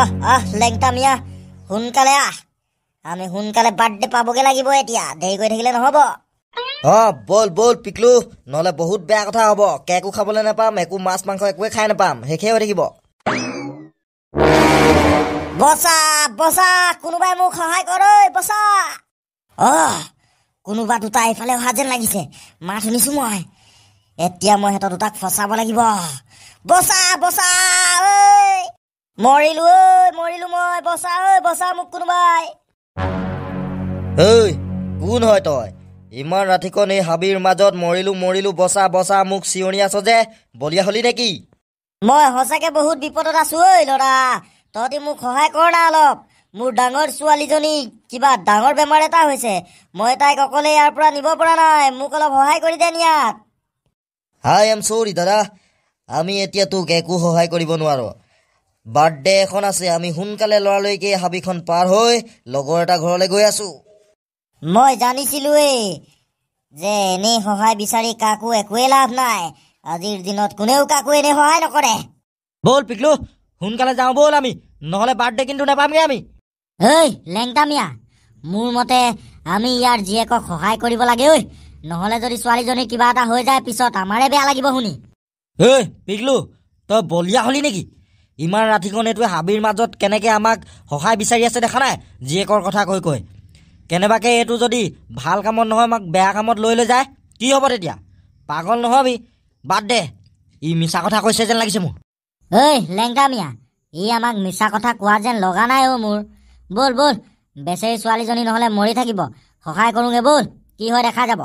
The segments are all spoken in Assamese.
অহ অহ লেংটা মিয়া সোনকালে আহ আমি সোনকালে বাৰ্থডে পাবগে লাগিব এতিয়া দেৰি কৰি থাকিলে নহব অঁ বল বল পিকলু নহ'লে বহুত বেয়া কথা হ'ব কেকো খাবলৈ নাপাম একো মাছ মাংস একোৱে খাই নাপাম শেষেই হৈ থাকিব বচা বচা কোনোবাই মোক সহায় কৰ বচা অহ কোনোবা দুটা এইফালে অহা যেন লাগিছে মাত শুনিছো মই এতিয়া মই সিহঁতৰ দুটাক ফচাব লাগিব বচা বচা মৰিলো ঐ মৰিলো মই কোনোবাই ঐ কোন হয় তই ইমান ৰাতিকণ এই হাবিৰ মাজত মৰিলো মৰিলো বচা বচা মোক চিঞৰি আছ যে বলিয়া হলি নেকি মই সঁচাকে বহুত বিপদত আছো ঐ ল'ৰা তহঁতি মোক সহায় কৰ না অলপ মোৰ ডাঙৰ ছোৱালীজনী কিবা ডাঙৰ বেমাৰ এটা হৈছে মই তাইক অকলে ইয়াৰ পৰা নিব পৰা নাই মোক অলপ সহায় কৰি দে নিয়াত হাই এম চৰি দাদা আমি এতিয়া তোক একো সহায় কৰিব নোৱাৰো বাৰ্থডে এখন আছে আমি সোনকালে লৰালৈকে হাবিখন পাৰ হৈ লগৰ এটা ঘৰলৈ গৈ আছো মই জানিছিলোৱেই যে এনেই সহায় বিচাৰি কাকো একোৱে লাভ নাই আজিৰ দিনত কোনেও কাকো এনে সহায় নকৰে বল পিকলু সোনকালে যাওঁ বল আমি নহলে বাৰ্থডে কিন্তু নাপামগে আমি ঐ লেংটামিয়া মোৰ মতে আমি ইয়াৰ জীয়েকক সহায় কৰিব লাগে ঐ নহলে যদি ছোৱালীজনী কিবা এটা হৈ যায় পিছত আমাৰে বেয়া লাগিব শুনি ঐ পিকলু তই বলিয়া হলি নেকি ইমান ৰাতি গণেটোৱে হাবিৰ মাজত কেনেকৈ আমাক সহায় বিচাৰি আছে দেখা নাই জীয়েকৰ কথা কৈ কৈ কেনেবাকৈ এইটো যদি ভাল কামত নহয় আমাক বেয়া কামত লৈ লৈ যায় কি হ'ব তেতিয়া পাগল নহবি বাদ দে ই মিছা কথা কৈছে যেন লাগিছে মোৰ ঐ লেংকা মিয়া ই আমাক মিছা কথা কোৱা যেন লগা নাই অ' মোৰ ব'ল ব'ল বেচেৰী ছোৱালীজনী নহ'লে মৰি থাকিব সহায় কৰোঁগৈ ব'ল কি হয় দেখা যাব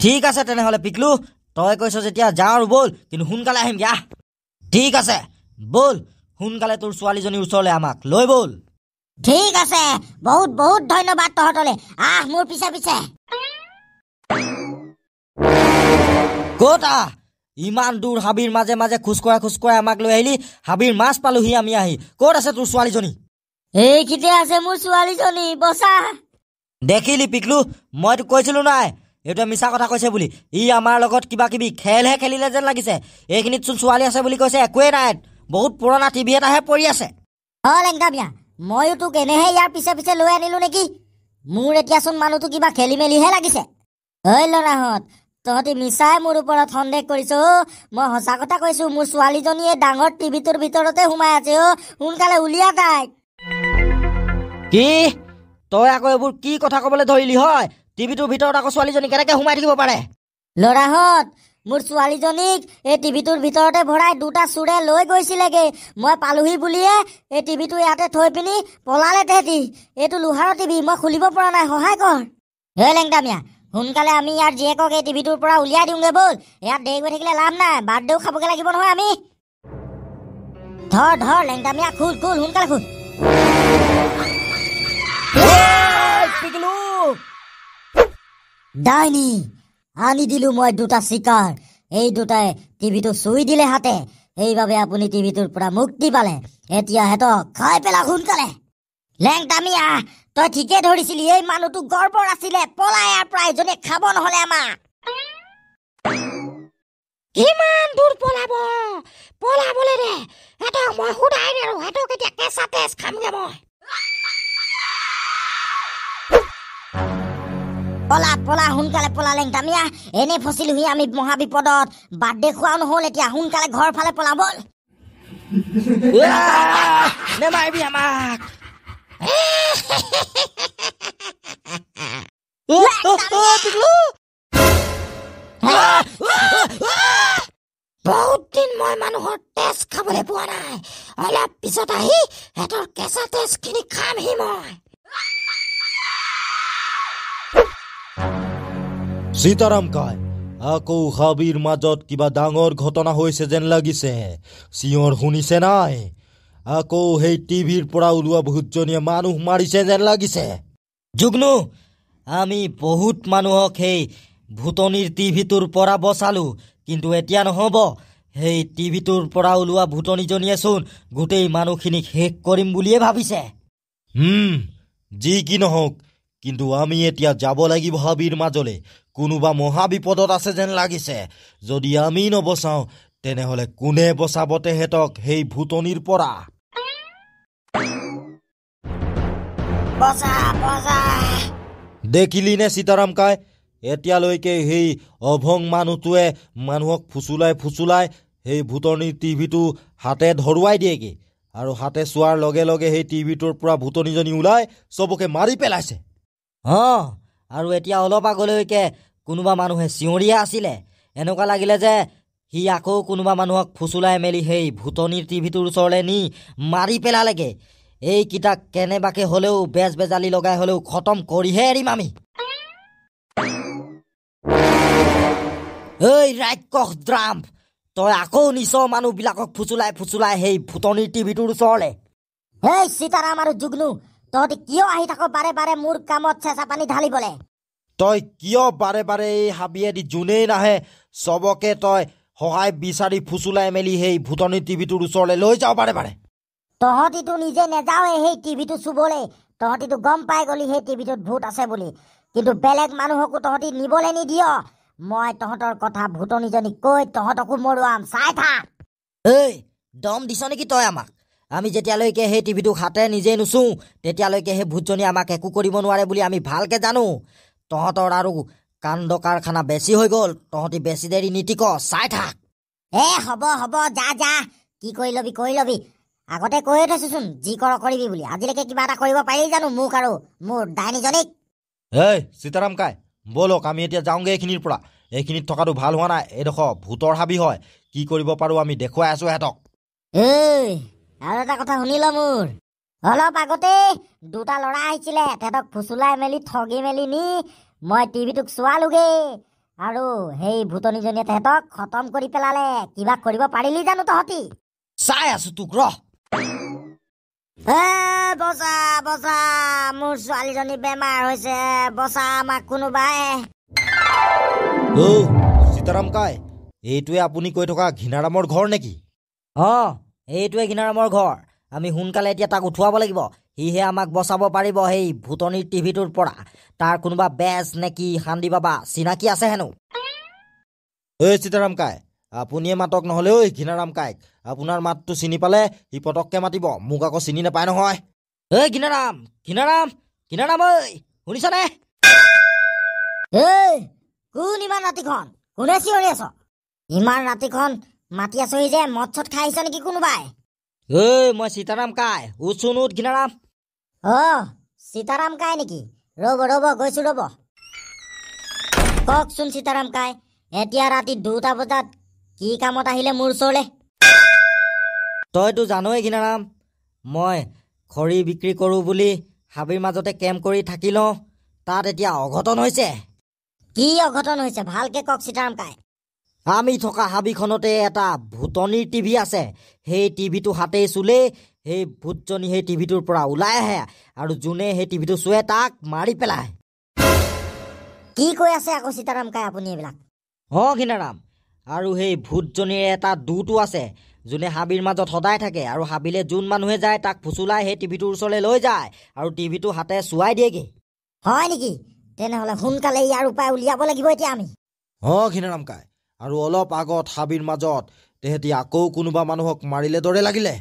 ঠিক আছে তেনেহ'লে পিকলু তই কৈছ যেতিয়া যাওঁ ব'ল কিন্তু সোনকালে আহিমগৈ আহ ঠিক আছে বল সোনকালে তোৰ ছোৱালীজনীৰ ওচৰলে আমাক লৈ বল ঠিক আছে বহুত বহুত ধন্যবাদ তহঁতলে আহ মোৰ পিছে পিছে কত আহ ইমান দূৰ হাবিৰ মাজে মাজে খোজকঢ়াই খোজকঢ়াই আমাক লৈ আহিলি হাবিৰ মাছ পালোহি আমি আহি কত আছে তোৰ ছোৱালীজনী এইকেইটাই আছে মোৰ ছোৱালীজনী বচা দেখিলি পিকলু মই তোক কৈছিলো নাই এইটোৱে মিছা কথা কৈছে বুলি ই আমাৰ লগত কিবা কিবি খেলহে খেলিলে যেন লাগিছে এইখিনিত চোন ছোৱালী আছে বুলি কৈছে একোৱে নাই বহুত পুৰণা টিভি এটাহে পৰি আছে ময়ো তোক এনেহে ইয়াৰ পিছে পিছে লৈ আনিলো নেকি মোৰ এতিয়াচোন মানুহটো কিবা খেলি মেলিহে লাগিছে ঐ ল'ৰাহঁত তহঁতি মিছাই মোৰ ওপৰত সন্দেহ কৰিছ মই সঁচা কথা কৈছো মোৰ ছোৱালীজনীয়ে ডাঙৰ টিভিটোৰ ভিতৰতে সোমাই আছে অ' সোনকালে উলিয়া তাই কি তই আকৌ এইবোৰ কি কথা ক'বলৈ ধৰিলি হয় টিভিটোৰ ভিতৰত আকৌ ছোৱালীজনী কেনেকৈ সোমাই থাকিব পাৰে ল'ৰাহঁত মোৰ ছোৱালীজনীক এই টিভিটোৰ ভিতৰতে ভৰাই দুটা চোৰে লৈ গৈছিলেগৈ মই পালোহি বুলিয়ে এই টিভিটো ইয়াতে থৈ পিনি পলালে তেহেঁতি এইটো লোহাৰৰ টিভি মই খুলিব পৰা নাই সহায় কৰ হেই লেংদামিয়া সোনকালে আমি ইয়াৰ জীয়েকক এই টিভিটোৰ পৰা উলিয়াই দিওঁগৈ ব'ল ইয়াত দেৰি গৈ থাকিলে লাভ নাই বাৰ্থডেও খাবগৈ লাগিব নহয় আমি ধৰ ধৰ লেংদামিয়া খোল খোল সোনকালে খোল আনি দিলো মই দুটা চিকাৰ এই দুটাই টিভিটো চুই দিলে হাতে সেইবাবে আপুনি টিভিটোৰ পৰা মুক্তি পালে এতিয়া সিহঁতক খাই পেলাই সোনকালে লেং দামিয়া তই ঠিকে ধৰিছিলি এই মানুহটো গৰ্বৰ আছিলে পলাই আৰু প্ৰায়জনে খাব নহলে আমাক কিমান দূৰ পলাব পলাবলৈ দে মই মই পলাত পলা সোনকালে পলালে আমি এনে ফচিলো হি আমি মহাবিপদত বাদ দেখুৱাও নহ'ল এতিয়া সোনকালে ঘৰ ফালে পলাব বহুত দিন মই মানুহৰ তেজ খাবলৈ পোৱা নাই অলপ পিছত আহি সিহঁতৰ কেঁচা তেজখিনি খাম সি মই সীতাৰাম কয় আকৌ হাবিৰ মাজত কিবা ডাঙৰ ঘটনা হৈছে যেন লাগিছে চিঞৰ শুনিছে নাই আকৌ সেই টিভিৰ পৰা ওলোৱা ভোজনীয়ে মানুহ মাৰিছে যেন লাগিছে জুগনু আমি বহুত মানুহক সেই ভূতনিৰ টিভিটোৰ পৰা বচালোঁ কিন্তু এতিয়া নহ'ব সেই টিভিটোৰ পৰা ওলোৱা ভূতনীজনীয়ে চোন গোটেই মানুহখিনিক শেষ কৰিম বুলিয়ে ভাবিছে যি কি নহওক কিন্তু আমি এতিয়া যাব লাগিব হাবিৰ মাজলৈ কোনোবা মহাবিপদত আছে যেন লাগিছে যদি আমি নবচাওঁ তেনেহ'লে কোনে বচাব তেহেঁতক সেই ভূতনিৰ পৰা দেখিলি নে সীতাৰাম কাই এতিয়ালৈকে সেই অভং মানুহটোৱে মানুহক ফুচুলাই ফুচুলাই সেই ভূতনিৰ টিভিটো হাতে ধৰুৱাই দিয়েগৈ আৰু হাতে চোৱাৰ লগে লগে সেই টিভিটোৰ পৰা ভূতনীজনী ওলাই চবকে মাৰি পেলাইছে অঁ আৰু এতিয়া অলপ আগলৈকে কোনোবা মানুহে চিঞৰিয়ে আছিলে এনেকুৱা লাগিলে যে সি আকৌ কোনোবা মানুহক ফুচুলাই মেলি সেই ভূতনিৰ টিভিটোৰ ওচৰলৈ নি মাৰি পেলালেগে এইকেইটাক কেনেবাকৈ হ'লেও বেজ বেজালি লগাই হ'লেও খতম কৰিহে এৰিম আমি ঐ ৰাক্ষস ড্ৰাম তই আকৌ নিচৰ মানুহবিলাকক ফুচুলাই ফুচুলাই সেই ভূতনিৰ টিভিটোৰ ওচৰলৈ হেই চিতাৰাম আৰু যুগনু তহঁতি কিয় আহি থাক বাৰে বাৰে মোৰ কামত চেঁচা পানী ঢালিবলে তই কিয় বাৰে বাৰে এই হাবিয়েদি যোনেই নাহে চবকে তই সহায় বিচাৰি ফুচুলাই মেলি সেই ভূতনী টিভিটোৰ ওচৰলৈ লৈ যাওঁ বাৰে বাৰে তহঁতিতো নিজে নেযাৱে সেই টিভিটো চুবলৈ তহঁতিটো গম পাই গলি সেই টিভিটোত ভূত আছে বুলি কিন্তু বেলেগ মানুহকো তহঁতি নিবলৈ নিদিয় মই তহঁতৰ কথা ভূতনীজনী কৈ তহঁতকো মৰোৱাম চাই থাক দম দিছ নেকি তই আমাক আমি যেতিয়ালৈকে সেই টিভিটো হাতে নিজেই নুচুওঁ তেতিয়ালৈকে সেই ভোটজনী আমাক একো কৰিব নোৱাৰে বুলি আমি ভালকৈ জানো তহঁতৰ আৰু কাণ্ড কাৰখানা বেছি হৈ গ'ল তহঁতি বেছি দেৰি নিতিক চাই থাক এ হ'ব হ'ব যা যা কি কৰি ল'বি কৰি ল'বি আগতে কৈয়ে থৈছোচোন যি কৰ কৰিবি বুলি আজিলৈকে কিবা এটা কৰিব পাৰি জানো মোক আৰু মোৰ ডাইনীজনীক এই সীতাৰাম কাই ব'লক আমি এতিয়া যাওঁগৈ এইখিনিৰ পৰা এইখিনিত থকাটো ভাল হোৱা নাই এইডোখৰ ভূতৰ হাবি হয় কি কৰিব পাৰোঁ আমি দেখুৱাই আছোঁ সিহঁতক আৰু এটা কথা শুনি ল মোৰ অলপ আগতে দুটা ল'ৰা আহিছিলে তেহেঁতক ফুচুলাই মেলি ঠগি মেলি নি মই টিভিটোক চোৱালোগৈ আৰু সেই ভূতনীজনীয়ে তেহেঁতক খতম কৰি পেলালে কিবা কৰিব পাৰিলি জানো তহঁতি চাই আছো তোক ৰহ বচা বচা মোৰ ছোৱালীজনী বেমাৰ হৈছে বচা আমাক কোনোবাই সীতাৰাম কাই এইটোৱে আপুনি কৈ থকা ঘৃণাৰামৰ ঘৰ নেকি অঁ এইটোৱে ঘিনাৰামৰ ঘৰ আমি সোনকালে এতিয়া তাক উঠোৱাব লাগিব সিহে আমাক বচাব পাৰিব সেই ভূতনীৰ টিভিটোৰ পৰা তাৰ কোনোবা বেজ নেকি শান্তি বাবা চিনাকি আছে হেনো ঐ চিতাৰাম কাই আপুনিয়ে মাতক নহ'লে ঐ ঘিনাৰাম কাইক আপোনাৰ মাতটো চিনি পালে সি পটককৈ মাতিব মোক আকৌ চিনি নাপায় নহয় ঐ ঘিনাৰাম ঘিনাৰাম ঘিনাৰাম ঐ শুনিছানে কোন ইমান ৰাতিখন কোনে চিঞৰি আছ ইমান ৰাতিখন মাটি আছহি যে মদ চদ খাই খাইছ নেকি কোনোবাই ঐ মই সীতাৰাম কাই উচোন উঠ ঘিনাৰাম অ সীতাৰাম কাই নেকি ৰব ৰব গৈছো ৰব কওকচোন সীতাৰাম কাই এতিয়া ৰাতি দুটা বজাত কি কামত আহিলে মোৰ ওচৰলে তইতো জানই ঘিনাৰাম মই খৰি বিক্ৰী কৰোঁ বুলি হাবিৰ মাজতে কেম্প কৰি থাকি লওঁ তাত এতিয়া অঘটন হৈছে কি অঘটন হৈছে ভালকে কওক সীতাৰাম কাই আমি থকা হাবিখনতে এটা ভূতনিৰ টিভি আছে সেই টিভিটো হাতেই চুলেই সেই ভূতজনী সেই টিভিটোৰ পৰা ওলাই আহে আৰু যোনে সেই টিভিটো চুৱে তাক মাৰি পেলায় কি কৈ আছে আকৌ সীতাৰাম কাই আপুনি এইবিলাক অঁ সীতাৰাম আৰু সেই ভূতজনীৰ এটা দুটো আছে যোনে হাবিৰ মাজত সদায় থাকে আৰু হাবিলে যোন মানুহে যায় তাক ফুচুলাই সেই টিভিটোৰ ওচৰলৈ লৈ যায় আৰু টিভিটো হাতে চুৱাই দিয়েগৈ হয় নেকি তেনেহ'লে সোনকালে ইয়াৰ উপায় উলিয়াব লাগিব এতিয়া আমি অঁ সীতাৰাম কাই আৰু অলপ আগত হাবিৰ মাজত তেহেঁতি আকৌ কোনোবা মানুহক মাৰিলে দৰে লাগিলে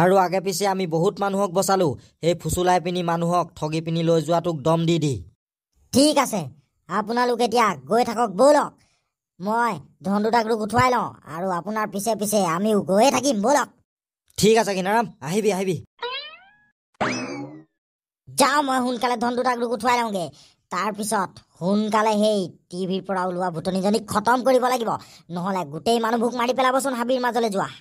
আৰু আগে পিছে আমি বহুত মানুহক বচালোঁ সেই ফুচুলাই পিনি মানুহক ঠগি পিনি লৈ যোৱাটোক দম দি দি ঠিক আছে আপোনালোক এতিয়া গৈ থাকক ব'লক মই ধন দুটাক লোক উঠুৱাই লওঁ আৰু আপোনাৰ পিছে পিছে আমিও গৈয়ে থাকিম ব'লক ঠিক আছে কিনাৰাম আহিবি আহিবি যাওঁ মই সোনকালে ধন দুটাক লোক উঠুৱাই লওঁগৈ তাৰপিছত সোনকালে সেই টিভিৰ পৰা ওলোৱা ভুতনীজনীক খতম কৰিব লাগিব নহ'লে গোটেই মানুহবোৰক মাৰি পেলাবচোন হাবিৰ মাজলৈ যোৱা